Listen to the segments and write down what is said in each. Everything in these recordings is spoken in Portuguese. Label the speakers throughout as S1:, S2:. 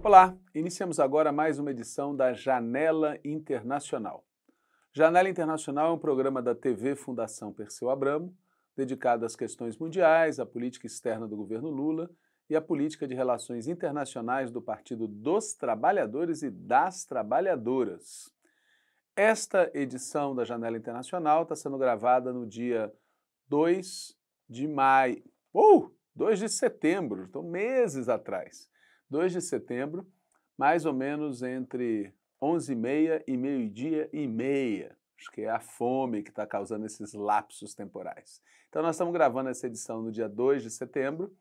S1: Olá, iniciamos agora mais uma edição da Janela Internacional. Janela Internacional é um programa da TV Fundação Perseu Abramo, dedicado às questões mundiais, à política externa do governo Lula e à política de relações internacionais do Partido dos Trabalhadores e das Trabalhadoras. Esta edição da Janela Internacional está sendo gravada no dia 2 de maio, Uh, 2 de setembro, então meses atrás. 2 de setembro, mais ou menos entre 11 e meia e meio-dia e meia. Acho que é a fome que está causando esses lapsos temporais. Então nós estamos gravando essa edição no dia 2 de setembro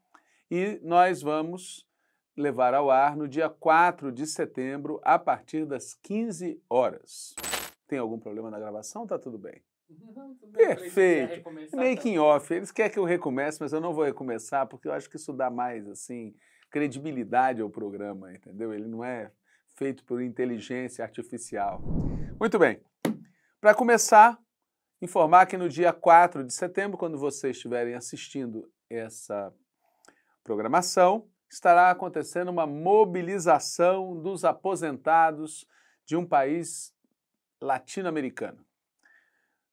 S1: e nós vamos levar ao ar no dia 4 de setembro, a partir das 15 horas. Tem algum problema na gravação? Tá tudo bem. Uhum, não, Perfeito. Making tá? off. Eles querem que eu recomece, mas eu não vou recomeçar porque eu acho que isso dá mais assim credibilidade ao programa, entendeu? Ele não é feito por inteligência artificial. Muito bem. Para começar, informar que no dia 4 de setembro, quando vocês estiverem assistindo essa programação, estará acontecendo uma mobilização dos aposentados de um país latino-americana.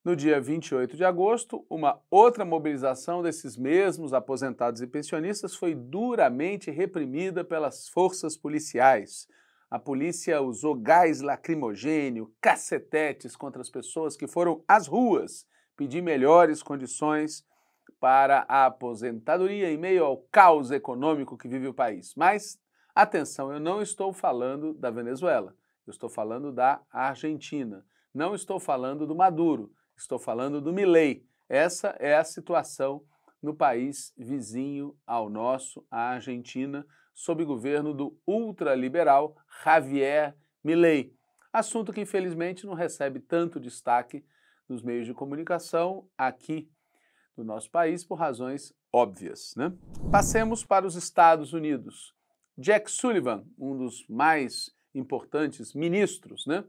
S1: No dia 28 de agosto, uma outra mobilização desses mesmos aposentados e pensionistas foi duramente reprimida pelas forças policiais. A polícia usou gás lacrimogênio, cacetetes contra as pessoas que foram às ruas pedir melhores condições para a aposentadoria em meio ao caos econômico que vive o país. Mas, atenção, eu não estou falando da Venezuela. Eu estou falando da Argentina. Não estou falando do Maduro, estou falando do Milei. Essa é a situação no país vizinho ao nosso, a Argentina, sob governo do ultraliberal Javier Milei. Assunto que infelizmente não recebe tanto destaque nos meios de comunicação aqui do nosso país por razões óbvias. Né? Passemos para os Estados Unidos. Jack Sullivan, um dos mais importantes ministros, né?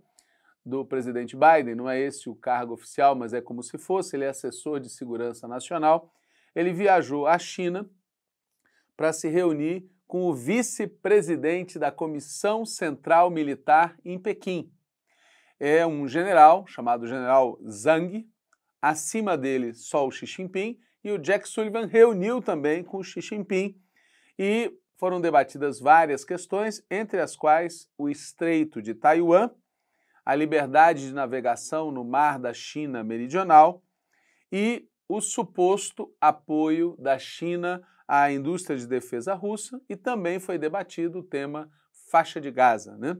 S1: do presidente Biden, não é esse o cargo oficial, mas é como se fosse, ele é assessor de segurança nacional. Ele viajou à China para se reunir com o vice-presidente da Comissão Central Militar em Pequim. É um general chamado General Zhang, acima dele só o Xi Jinping, e o Jack Sullivan reuniu também com o Xi Jinping e foram debatidas várias questões, entre as quais o Estreito de Taiwan, a liberdade de navegação no mar da China Meridional e o suposto apoio da China à indústria de defesa russa e também foi debatido o tema faixa de Gaza. Né?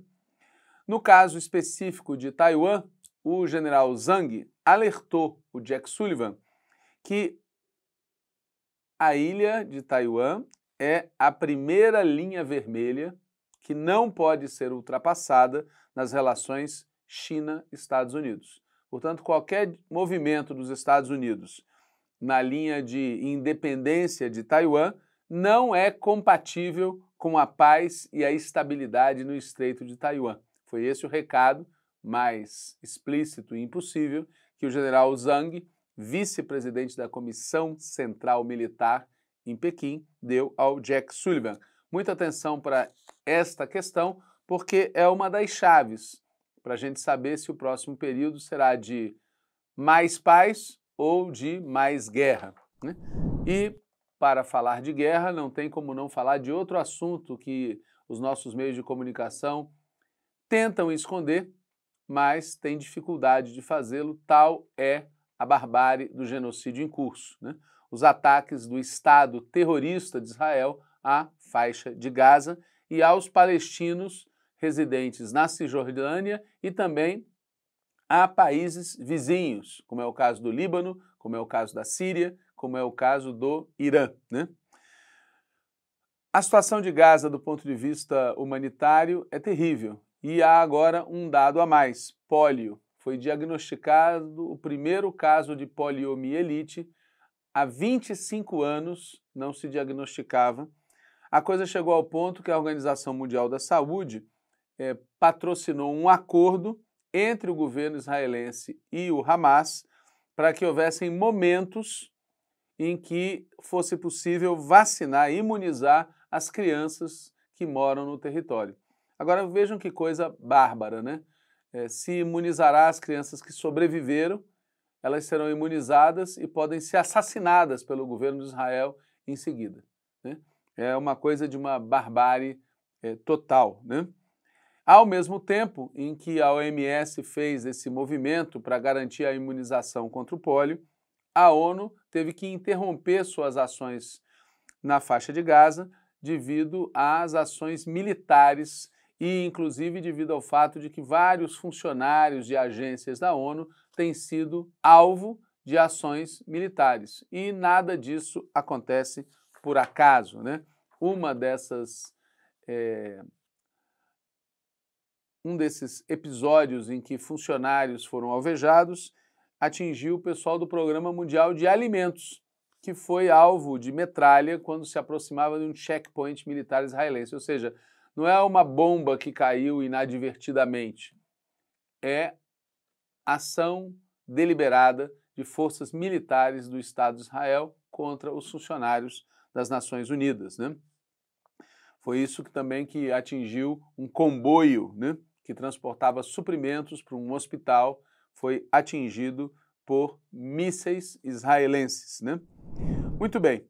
S1: No caso específico de Taiwan, o general Zhang alertou o Jack Sullivan que a ilha de Taiwan é a primeira linha vermelha que não pode ser ultrapassada nas relações China-Estados Unidos. Portanto, qualquer movimento dos Estados Unidos na linha de independência de Taiwan não é compatível com a paz e a estabilidade no Estreito de Taiwan. Foi esse o recado mais explícito e impossível que o general Zhang, vice-presidente da Comissão Central Militar em Pequim deu ao Jack Sullivan. Muita atenção para esta questão, porque é uma das chaves para a gente saber se o próximo período será de mais paz ou de mais guerra. Né? E para falar de guerra, não tem como não falar de outro assunto que os nossos meios de comunicação tentam esconder, mas têm dificuldade de fazê-lo. Tal é a barbárie do genocídio em curso. Né? os ataques do Estado terrorista de Israel à faixa de Gaza e aos palestinos residentes na Cisjordânia e também a países vizinhos, como é o caso do Líbano, como é o caso da Síria, como é o caso do Irã. Né? A situação de Gaza, do ponto de vista humanitário, é terrível. E há agora um dado a mais: pólio. Foi diagnosticado o primeiro caso de poliomielite há 25 anos não se diagnosticava. A coisa chegou ao ponto que a Organização Mundial da Saúde é, patrocinou um acordo entre o governo israelense e o Hamas para que houvessem momentos em que fosse possível vacinar, imunizar as crianças que moram no território. Agora vejam que coisa bárbara, né? É, se imunizará as crianças que sobreviveram elas serão imunizadas e podem ser assassinadas pelo governo de Israel em seguida. Né? É uma coisa de uma barbárie é, total. Né? Ao mesmo tempo em que a OMS fez esse movimento para garantir a imunização contra o pólio, a ONU teve que interromper suas ações na faixa de Gaza devido às ações militares e, inclusive, devido ao fato de que vários funcionários de agências da ONU tem sido alvo de ações militares. E nada disso acontece por acaso. Né? Uma dessas. É, um desses episódios em que funcionários foram alvejados atingiu o pessoal do Programa Mundial de Alimentos, que foi alvo de metralha quando se aproximava de um checkpoint militar israelense. Ou seja, não é uma bomba que caiu inadvertidamente, é ação deliberada de forças militares do Estado de Israel contra os funcionários das Nações Unidas. Né? Foi isso que também que atingiu um comboio né, que transportava suprimentos para um hospital, foi atingido por mísseis israelenses. Né? Muito bem.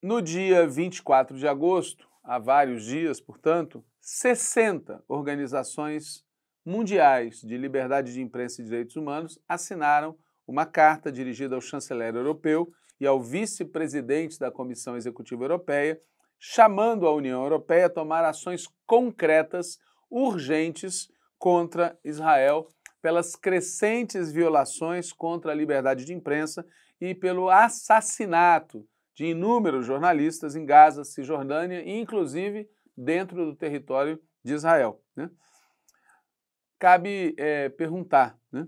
S1: No dia 24 de agosto, há vários dias, portanto, 60 organizações mundiais de liberdade de imprensa e direitos humanos assinaram uma carta dirigida ao chanceler europeu e ao vice-presidente da Comissão Executiva Europeia, chamando a União Europeia a tomar ações concretas, urgentes, contra Israel pelas crescentes violações contra a liberdade de imprensa e pelo assassinato de inúmeros jornalistas em Gaza, Cisjordânia e, inclusive, dentro do território de Israel. Né? cabe é, perguntar, né?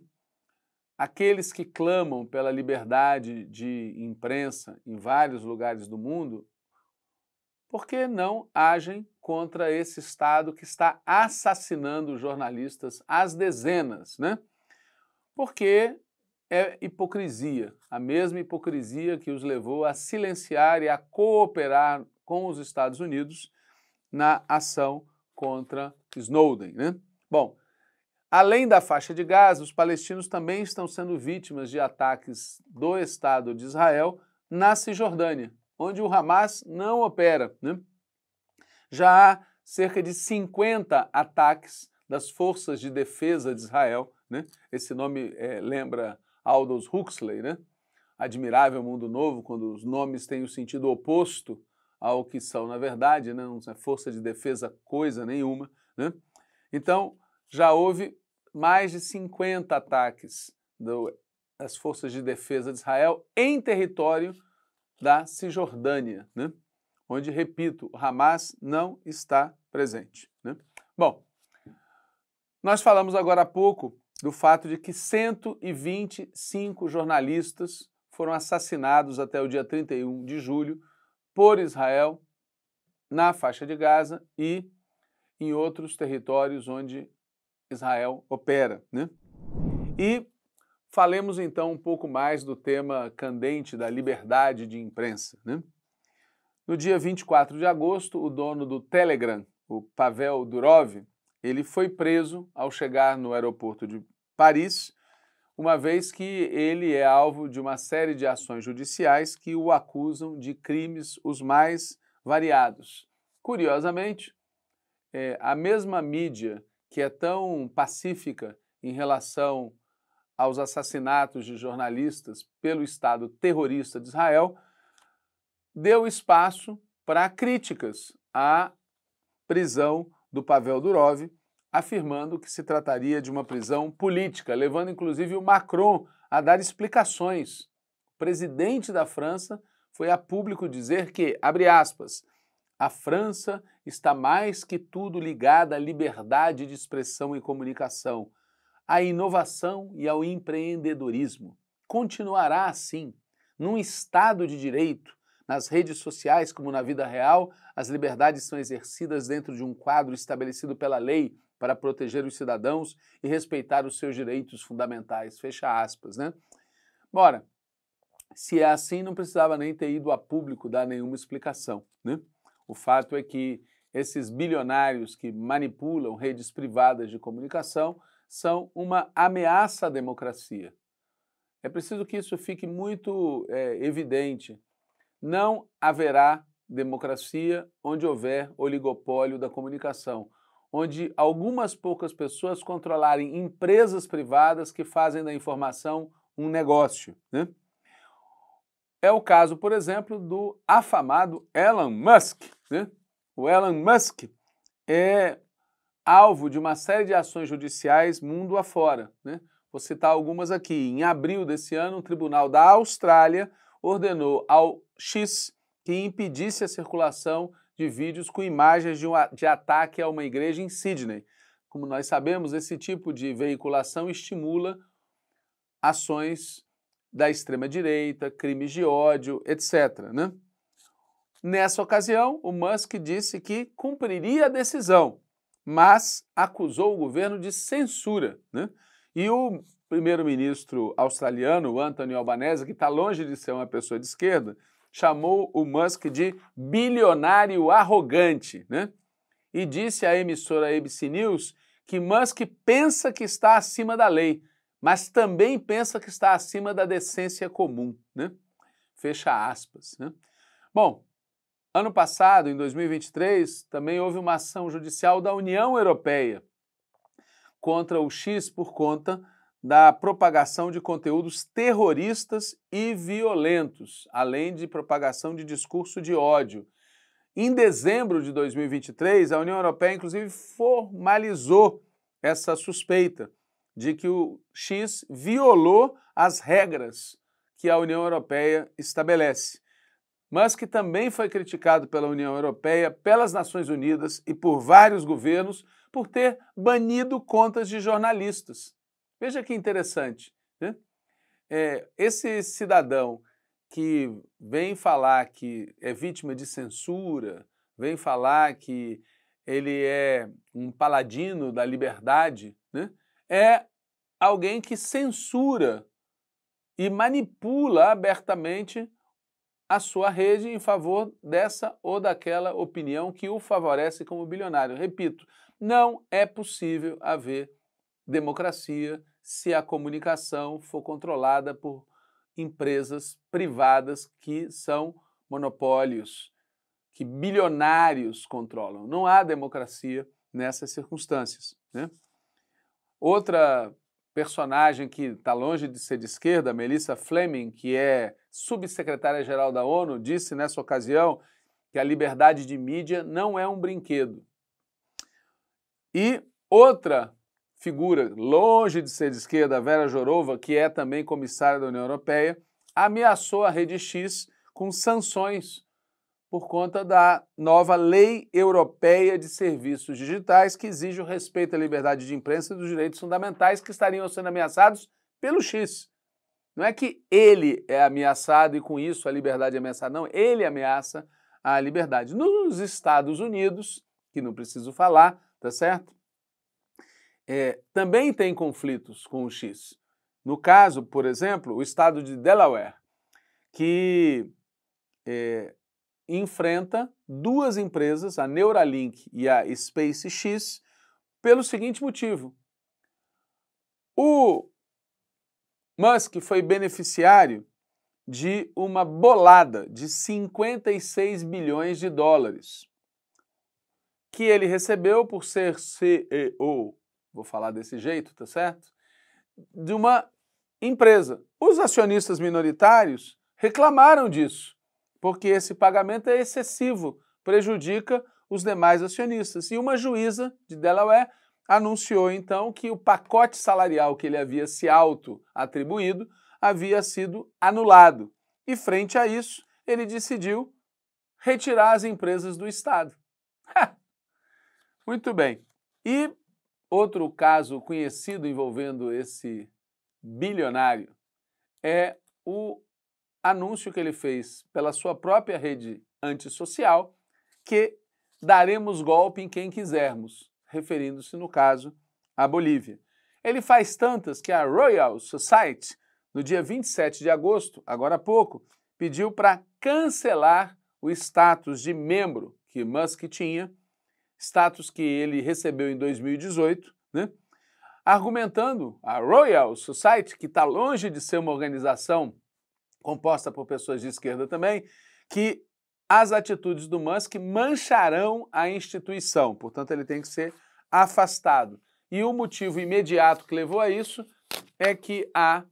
S1: Aqueles que clamam pela liberdade de imprensa em vários lugares do mundo, por que não agem contra esse Estado que está assassinando jornalistas às dezenas, né? Porque é hipocrisia, a mesma hipocrisia que os levou a silenciar e a cooperar com os Estados Unidos na ação contra Snowden, né? Bom, Além da faixa de Gaza, os palestinos também estão sendo vítimas de ataques do Estado de Israel na Cisjordânia, onde o Hamas não opera. Né? Já há cerca de 50 ataques das forças de defesa de Israel. Né? Esse nome é, lembra Aldous Huxley, né? Admirável Mundo Novo, quando os nomes têm o sentido oposto ao que são na verdade, né? não é força de defesa coisa nenhuma. Né? Então, já houve mais de 50 ataques do, das forças de defesa de Israel em território da Cisjordânia, né? onde, repito, o Hamas não está presente. Né? Bom, nós falamos agora há pouco do fato de que 125 jornalistas foram assassinados até o dia 31 de julho por Israel na faixa de Gaza e em outros territórios onde Israel opera. Né? E falemos então um pouco mais do tema candente da liberdade de imprensa. Né? No dia 24 de agosto, o dono do Telegram, o Pavel Durov, ele foi preso ao chegar no aeroporto de Paris, uma vez que ele é alvo de uma série de ações judiciais que o acusam de crimes os mais variados. Curiosamente, é, a mesma mídia que é tão pacífica em relação aos assassinatos de jornalistas pelo Estado terrorista de Israel, deu espaço para críticas à prisão do Pavel Durov, afirmando que se trataria de uma prisão política, levando inclusive o Macron a dar explicações. O presidente da França foi a público dizer que, abre aspas, a França está mais que tudo ligada à liberdade de expressão e comunicação, à inovação e ao empreendedorismo. Continuará assim, num Estado de direito. Nas redes sociais, como na vida real, as liberdades são exercidas dentro de um quadro estabelecido pela lei para proteger os cidadãos e respeitar os seus direitos fundamentais. Fecha aspas, né? Bora, se é assim, não precisava nem ter ido a público dar nenhuma explicação, né? O fato é que esses bilionários que manipulam redes privadas de comunicação são uma ameaça à democracia. É preciso que isso fique muito é, evidente. Não haverá democracia onde houver oligopólio da comunicação, onde algumas poucas pessoas controlarem empresas privadas que fazem da informação um negócio. Né? É o caso, por exemplo, do afamado Elon Musk. Né? O Elon Musk é alvo de uma série de ações judiciais mundo afora. Né? Vou citar algumas aqui. Em abril desse ano, um tribunal da Austrália ordenou ao X que impedisse a circulação de vídeos com imagens de, um, de ataque a uma igreja em Sydney. Como nós sabemos, esse tipo de veiculação estimula ações da extrema-direita, crimes de ódio, etc. Né? Nessa ocasião, o Musk disse que cumpriria a decisão, mas acusou o governo de censura. Né? E o primeiro-ministro australiano, Anthony Albanese, que está longe de ser uma pessoa de esquerda, chamou o Musk de bilionário arrogante né? e disse à emissora ABC News que Musk pensa que está acima da lei, mas também pensa que está acima da decência comum. Né? Fecha aspas. Né? Bom, Ano passado, em 2023, também houve uma ação judicial da União Europeia contra o X por conta da propagação de conteúdos terroristas e violentos, além de propagação de discurso de ódio. Em dezembro de 2023, a União Europeia, inclusive, formalizou essa suspeita de que o X violou as regras que a União Europeia estabelece mas que também foi criticado pela União Europeia, pelas Nações Unidas e por vários governos por ter banido contas de jornalistas. Veja que interessante. Né? É, esse cidadão que vem falar que é vítima de censura, vem falar que ele é um paladino da liberdade, né? é alguém que censura e manipula abertamente a sua rede em favor dessa ou daquela opinião que o favorece como bilionário. Repito, não é possível haver democracia se a comunicação for controlada por empresas privadas que são monopólios, que bilionários controlam. Não há democracia nessas circunstâncias. Né? Outra personagem que está longe de ser de esquerda, Melissa Fleming, que é subsecretária-geral da ONU, disse nessa ocasião que a liberdade de mídia não é um brinquedo. E outra figura longe de ser de esquerda, Vera Jorova, que é também comissária da União Europeia, ameaçou a Rede X com sanções por conta da nova Lei Europeia de Serviços Digitais, que exige o respeito à liberdade de imprensa e dos direitos fundamentais que estariam sendo ameaçados pelo X. Não é que ele é ameaçado e com isso a liberdade é ameaçada, não, ele ameaça a liberdade. Nos Estados Unidos, que não preciso falar, tá certo? É, também tem conflitos com o X. No caso, por exemplo, o estado de Delaware, que é, enfrenta duas empresas, a Neuralink e a SpaceX, pelo seguinte motivo. O Musk foi beneficiário de uma bolada de 56 bilhões de dólares que ele recebeu por ser CEO, vou falar desse jeito, tá certo? De uma empresa. Os acionistas minoritários reclamaram disso porque esse pagamento é excessivo, prejudica os demais acionistas. E uma juíza de Delaware anunciou então que o pacote salarial que ele havia se auto-atribuído havia sido anulado. E frente a isso, ele decidiu retirar as empresas do Estado. Muito bem. E outro caso conhecido envolvendo esse bilionário é o anúncio que ele fez pela sua própria rede antissocial que daremos golpe em quem quisermos, referindo-se, no caso, à Bolívia. Ele faz tantas que a Royal Society, no dia 27 de agosto, agora há pouco, pediu para cancelar o status de membro que Musk tinha, status que ele recebeu em 2018, né? argumentando a Royal Society, que está longe de ser uma organização composta por pessoas de esquerda também, que as atitudes do Musk mancharão a instituição, portanto, ele tem que ser afastado. E o motivo imediato que levou a isso é que há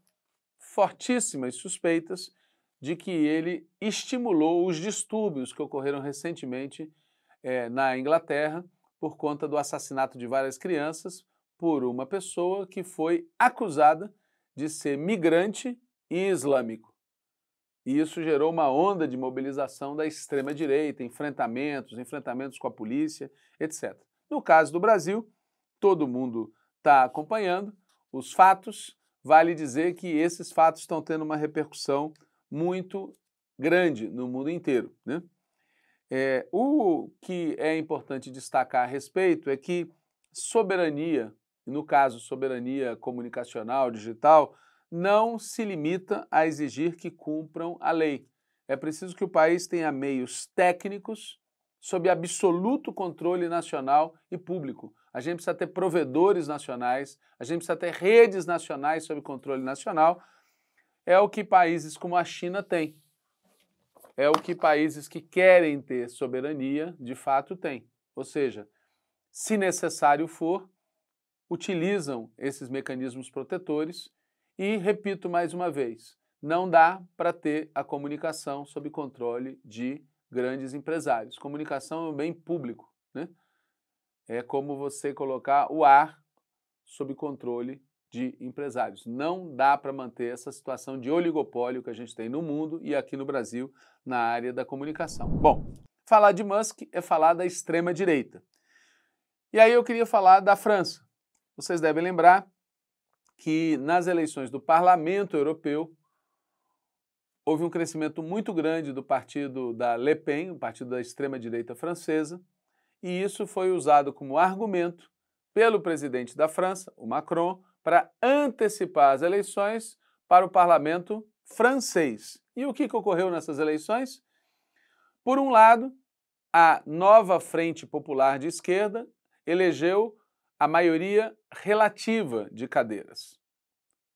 S1: fortíssimas suspeitas de que ele estimulou os distúrbios que ocorreram recentemente é, na Inglaterra por conta do assassinato de várias crianças por uma pessoa que foi acusada de ser migrante e islâmico. E isso gerou uma onda de mobilização da extrema-direita, enfrentamentos, enfrentamentos com a polícia, etc. No caso do Brasil, todo mundo está acompanhando os fatos. Vale dizer que esses fatos estão tendo uma repercussão muito grande no mundo inteiro. Né? É, o que é importante destacar a respeito é que soberania, no caso soberania comunicacional, digital, não se limita a exigir que cumpram a lei. É preciso que o país tenha meios técnicos sob absoluto controle nacional e público. A gente precisa ter provedores nacionais, a gente precisa ter redes nacionais sob controle nacional. É o que países como a China têm. É o que países que querem ter soberania, de fato, têm. Ou seja, se necessário for, utilizam esses mecanismos protetores e repito mais uma vez, não dá para ter a comunicação sob controle de grandes empresários. Comunicação é um bem público, né? É como você colocar o ar sob controle de empresários. Não dá para manter essa situação de oligopólio que a gente tem no mundo e aqui no Brasil na área da comunicação. Bom, falar de Musk é falar da extrema direita. E aí eu queria falar da França. Vocês devem lembrar que nas eleições do Parlamento Europeu houve um crescimento muito grande do partido da Le Pen, o partido da extrema-direita francesa, e isso foi usado como argumento pelo presidente da França, o Macron, para antecipar as eleições para o parlamento francês. E o que, que ocorreu nessas eleições? Por um lado, a nova Frente Popular de Esquerda elegeu a maioria relativa de cadeiras.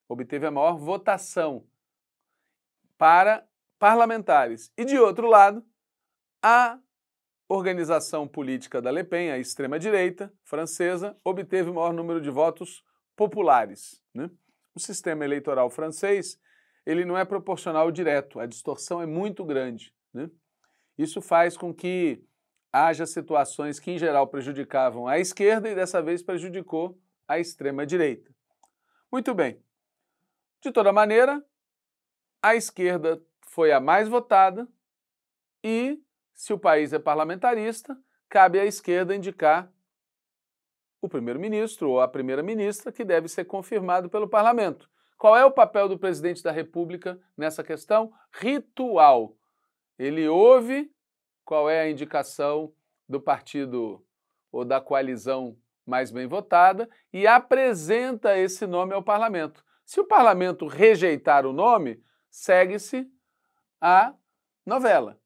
S1: Obteve a maior votação para parlamentares. E de outro lado, a organização política da Le Pen, a extrema-direita francesa, obteve o maior número de votos populares. Né? O sistema eleitoral francês ele não é proporcional direto, a distorção é muito grande. Né? Isso faz com que haja situações que, em geral, prejudicavam a esquerda e dessa vez prejudicou a extrema-direita. Muito bem. De toda maneira, a esquerda foi a mais votada e, se o país é parlamentarista, cabe à esquerda indicar o primeiro-ministro ou a primeira-ministra, que deve ser confirmado pelo parlamento. Qual é o papel do presidente da República nessa questão? Ritual. Ele ouve qual é a indicação do partido ou da coalizão mais bem votada e apresenta esse nome ao parlamento. Se o parlamento rejeitar o nome, segue-se a novela.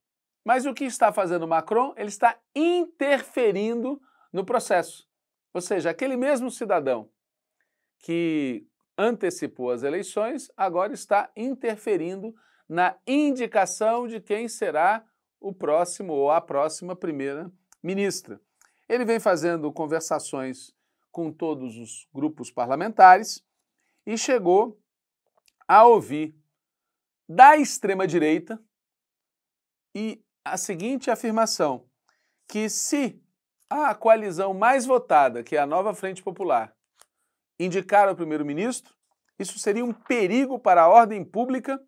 S1: Mas o que está fazendo Macron? Ele está interferindo no processo. Ou seja, aquele mesmo cidadão que antecipou as eleições agora está interferindo na indicação de quem será o próximo ou a próxima primeira ministra. Ele vem fazendo conversações com todos os grupos parlamentares e chegou a ouvir da extrema-direita e a seguinte afirmação: que se a coalizão mais votada, que é a nova Frente Popular, indicar o primeiro-ministro, isso seria um perigo para a ordem pública,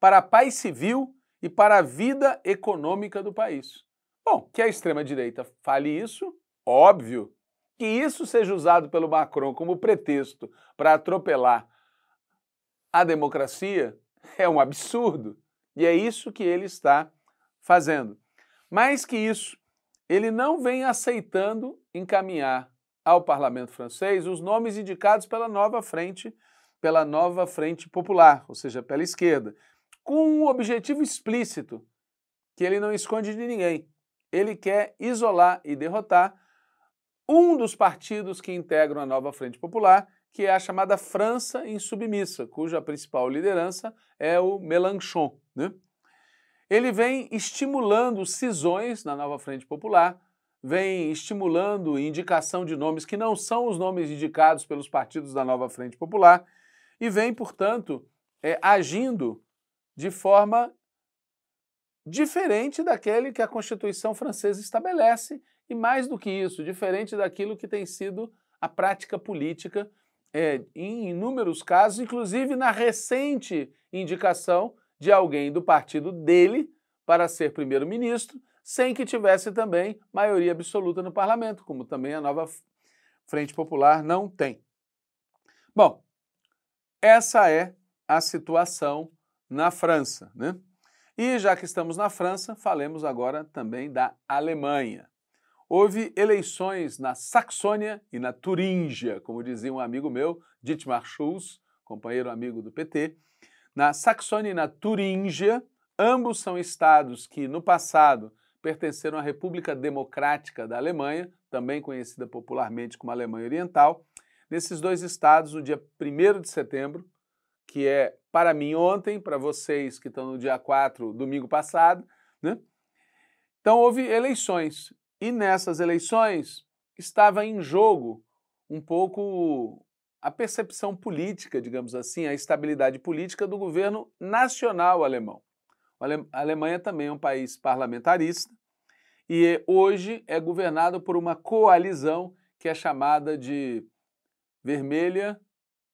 S1: para a paz civil e para a vida econômica do país. Bom, que a extrema-direita fale isso, óbvio. Que isso seja usado pelo Macron como pretexto para atropelar a democracia é um absurdo. E é isso que ele está fazendo. Mais que isso, ele não vem aceitando encaminhar ao parlamento francês os nomes indicados pela nova frente, pela nova frente popular, ou seja, pela esquerda com um objetivo explícito, que ele não esconde de ninguém. Ele quer isolar e derrotar um dos partidos que integram a nova Frente Popular, que é a chamada França Insubmissa, cuja principal liderança é o Mélenchon. Né? Ele vem estimulando cisões na nova Frente Popular, vem estimulando indicação de nomes que não são os nomes indicados pelos partidos da nova Frente Popular, e vem, portanto, é, agindo de forma diferente daquele que a Constituição francesa estabelece, e mais do que isso, diferente daquilo que tem sido a prática política é, em inúmeros casos, inclusive na recente indicação de alguém do partido dele para ser primeiro-ministro, sem que tivesse também maioria absoluta no parlamento, como também a nova Frente Popular não tem. Bom, essa é a situação na França. Né? E já que estamos na França, falemos agora também da Alemanha. Houve eleições na Saxônia e na Turíngia, como dizia um amigo meu, Dietmar Schulz, companheiro amigo do PT. Na Saxônia e na Turíngia, ambos são estados que no passado pertenceram à República Democrática da Alemanha, também conhecida popularmente como Alemanha Oriental. Nesses dois estados, no dia 1 de setembro, que é para mim ontem, para vocês que estão no dia 4, domingo passado, né? Então houve eleições e nessas eleições estava em jogo um pouco a percepção política, digamos assim, a estabilidade política do governo nacional alemão. A Alemanha também é um país parlamentarista e hoje é governado por uma coalizão que é chamada de vermelha,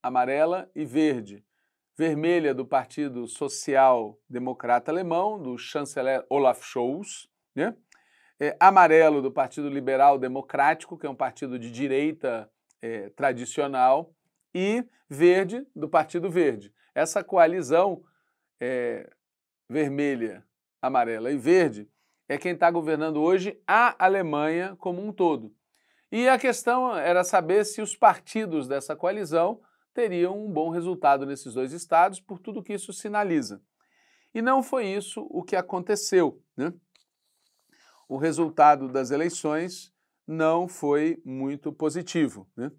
S1: amarela e verde vermelha do Partido Social Democrata Alemão, do chanceler Olaf Scholz, né? É, amarelo do Partido Liberal Democrático, que é um partido de direita é, tradicional, e verde do Partido Verde. Essa coalizão é, vermelha, amarela e verde é quem está governando hoje a Alemanha como um todo. E a questão era saber se os partidos dessa coalizão teriam um bom resultado nesses dois estados, por tudo que isso sinaliza. E não foi isso o que aconteceu. Né? O resultado das eleições não foi muito positivo. Né?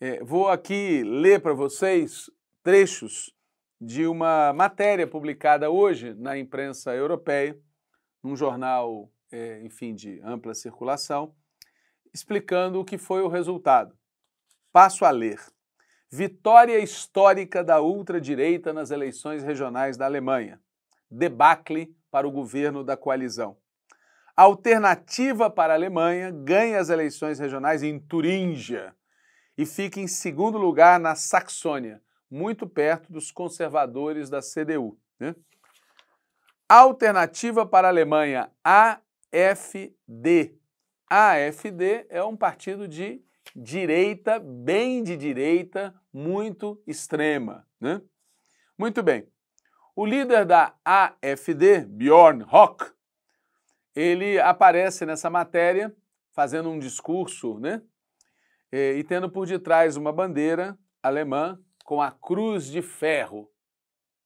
S1: É, vou aqui ler para vocês trechos de uma matéria publicada hoje na imprensa europeia, num jornal, é, enfim, de ampla circulação, explicando o que foi o resultado. Passo a ler. Vitória histórica da ultradireita nas eleições regionais da Alemanha. Debacle para o governo da coalizão. A alternativa para a Alemanha ganha as eleições regionais em Turíngia e fica em segundo lugar na Saxônia, muito perto dos conservadores da CDU. Né? Alternativa para a Alemanha, AFD. AFD é um partido de direita, bem de direita, muito extrema. Né? Muito bem. O líder da AFD, Bjorn Hock, ele aparece nessa matéria fazendo um discurso né? É, e tendo por detrás uma bandeira alemã com a cruz de ferro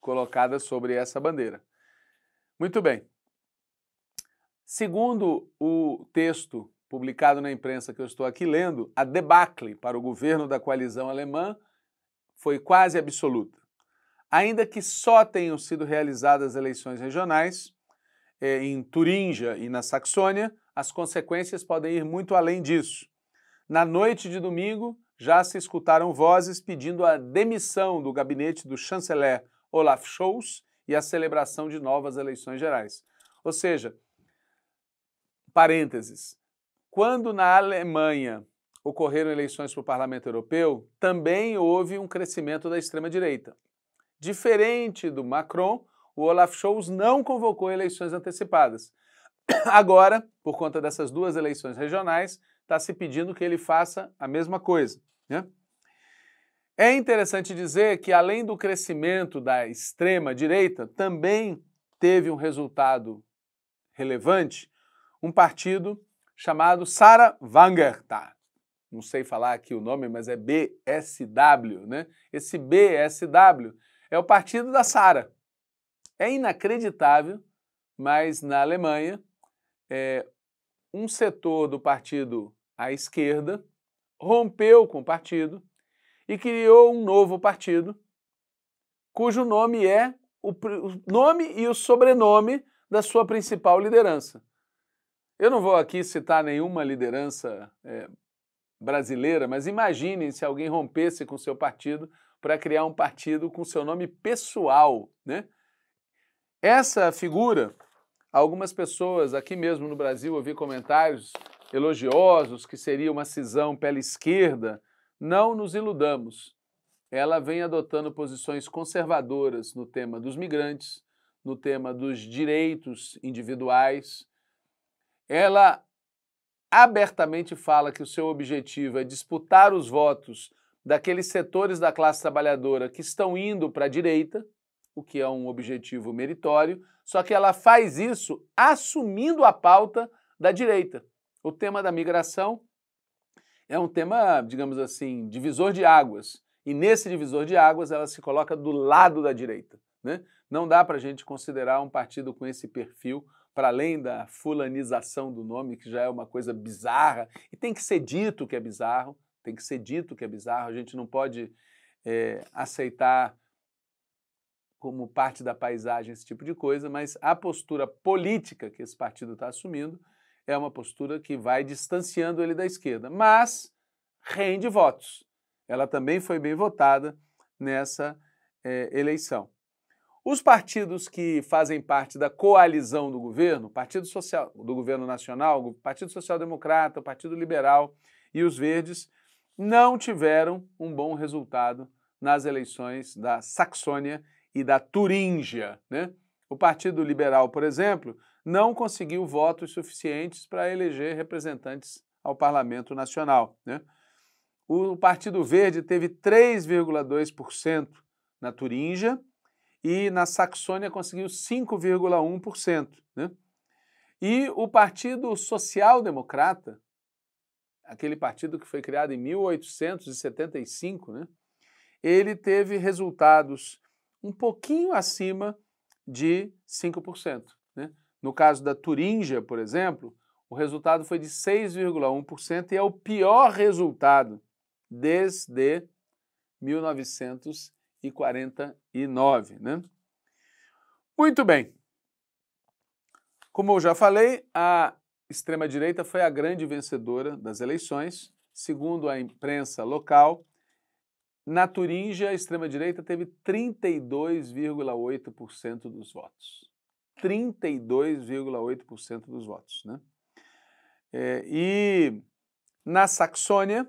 S1: colocada sobre essa bandeira. Muito bem. Segundo o texto publicado na imprensa que eu estou aqui lendo, a debacle para o governo da coalizão alemã foi quase absoluta. Ainda que só tenham sido realizadas eleições regionais, é, em Turíngia e na Saxônia, as consequências podem ir muito além disso. Na noite de domingo, já se escutaram vozes pedindo a demissão do gabinete do chanceler Olaf Scholz e a celebração de novas eleições gerais. Ou seja, parênteses, quando na Alemanha ocorreram eleições para o Parlamento Europeu, também houve um crescimento da extrema-direita. Diferente do Macron, o Olaf Scholz não convocou eleições antecipadas. Agora, por conta dessas duas eleições regionais, está se pedindo que ele faça a mesma coisa. Né? É interessante dizer que, além do crescimento da extrema-direita, também teve um resultado relevante um partido chamado Sara Wangertha. Não sei falar aqui o nome, mas é BSW, né? Esse BSW é o partido da Sara. É inacreditável, mas na Alemanha, é, um setor do partido à esquerda rompeu com o partido e criou um novo partido, cujo nome é o, o nome e o sobrenome da sua principal liderança. Eu não vou aqui citar nenhuma liderança é, brasileira, mas imaginem se alguém rompesse com seu partido para criar um partido com seu nome pessoal, né? Essa figura, algumas pessoas aqui mesmo no Brasil ouvi comentários elogiosos que seria uma cisão pela esquerda. Não nos iludamos. Ela vem adotando posições conservadoras no tema dos migrantes, no tema dos direitos individuais, ela abertamente fala que o seu objetivo é disputar os votos daqueles setores da classe trabalhadora que estão indo para a direita, o que é um objetivo meritório, só que ela faz isso assumindo a pauta da direita. O tema da migração é um tema, digamos assim, divisor de águas. E nesse divisor de águas ela se coloca do lado da direita. Né? Não dá para a gente considerar um partido com esse perfil para além da fulanização do nome, que já é uma coisa bizarra, e tem que ser dito que é bizarro, tem que ser dito que é bizarro, a gente não pode é, aceitar como parte da paisagem esse tipo de coisa, mas a postura política que esse partido está assumindo é uma postura que vai distanciando ele da esquerda, mas rende votos. Ela também foi bem votada nessa é, eleição. Os partidos que fazem parte da coalizão do governo, Partido Social do Governo Nacional, Partido Social Democrata, Partido Liberal e os Verdes, não tiveram um bom resultado nas eleições da Saxônia e da Turíngia. Né? O Partido Liberal, por exemplo, não conseguiu votos suficientes para eleger representantes ao Parlamento Nacional. Né? O Partido Verde teve 3,2% na Turíngia e na Saxônia conseguiu 5,1%. Né? E o Partido Social Democrata, aquele partido que foi criado em 1875, né? ele teve resultados um pouquinho acima de 5%. Né? No caso da Turíngia, por exemplo, o resultado foi de 6,1% e é o pior resultado desde 1900 e 49, né? Muito bem. Como eu já falei, a extrema-direita foi a grande vencedora das eleições, segundo a imprensa local. Na Turíngia, a extrema-direita teve 32,8% dos votos. 32,8% dos votos. Né? É, e na Saxônia,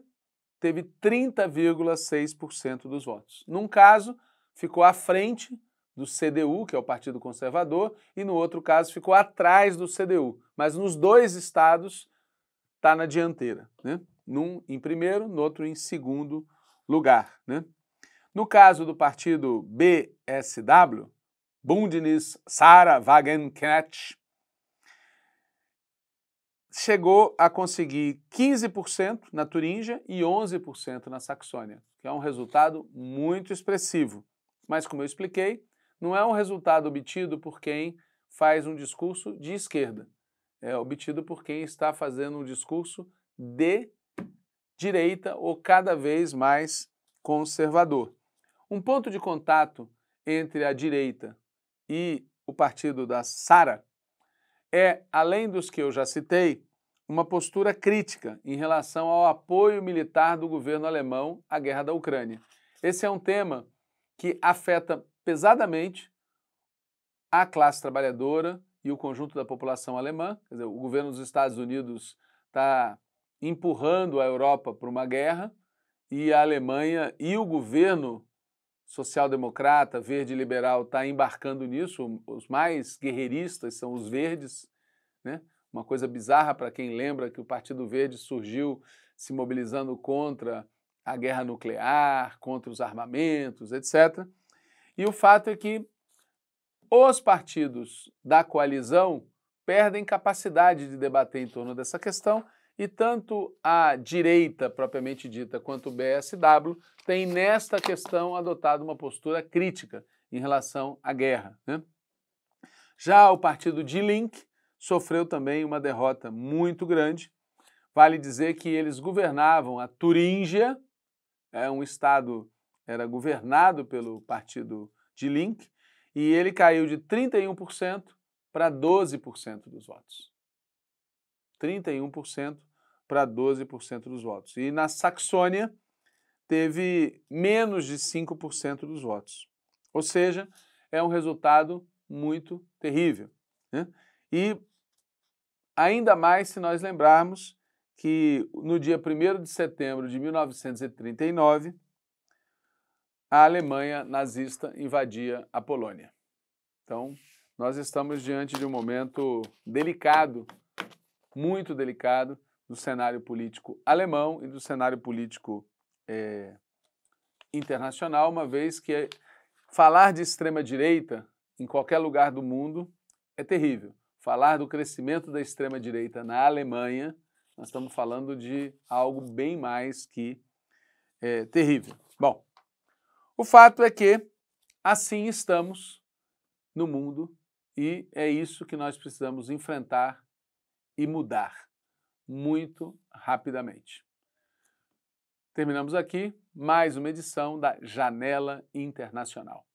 S1: teve 30,6% dos votos. Num caso, ficou à frente do CDU, que é o Partido Conservador, e no outro caso ficou atrás do CDU. Mas nos dois estados está na dianteira, né? Num em primeiro, no outro em segundo lugar, né? No caso do partido BSW, Bundnis Sara Wagenknecht, chegou a conseguir 15% na Turíngia e 11% na Saxônia, que é um resultado muito expressivo. Mas, como eu expliquei, não é um resultado obtido por quem faz um discurso de esquerda. É obtido por quem está fazendo um discurso de direita ou cada vez mais conservador. Um ponto de contato entre a direita e o partido da Sara, é, além dos que eu já citei, uma postura crítica em relação ao apoio militar do governo alemão à guerra da Ucrânia. Esse é um tema que afeta pesadamente a classe trabalhadora e o conjunto da população alemã. Dizer, o governo dos Estados Unidos está empurrando a Europa para uma guerra e a Alemanha e o governo social-democrata, verde-liberal, está embarcando nisso. Os mais guerreiristas são os verdes. Né? Uma coisa bizarra para quem lembra que o Partido Verde surgiu se mobilizando contra a guerra nuclear, contra os armamentos, etc. E o fato é que os partidos da coalizão perdem capacidade de debater em torno dessa questão e tanto a direita propriamente dita quanto o BSW tem nesta questão adotado uma postura crítica em relação à guerra. Né? Já o partido de Link sofreu também uma derrota muito grande. Vale dizer que eles governavam a Turíngia, é um estado era governado pelo partido de Link, e ele caiu de 31% para 12% dos votos. 31% para 12% dos votos. E na Saxônia teve menos de 5% dos votos. Ou seja, é um resultado muito terrível. Né? E ainda mais se nós lembrarmos que no dia 1 de setembro de 1939, a Alemanha nazista invadia a Polônia. Então, nós estamos diante de um momento delicado muito delicado do cenário político alemão e do cenário político é, internacional, uma vez que falar de extrema-direita em qualquer lugar do mundo é terrível. Falar do crescimento da extrema-direita na Alemanha, nós estamos falando de algo bem mais que é, terrível. Bom, o fato é que assim estamos no mundo e é isso que nós precisamos enfrentar e mudar muito rapidamente. Terminamos aqui mais uma edição da Janela Internacional.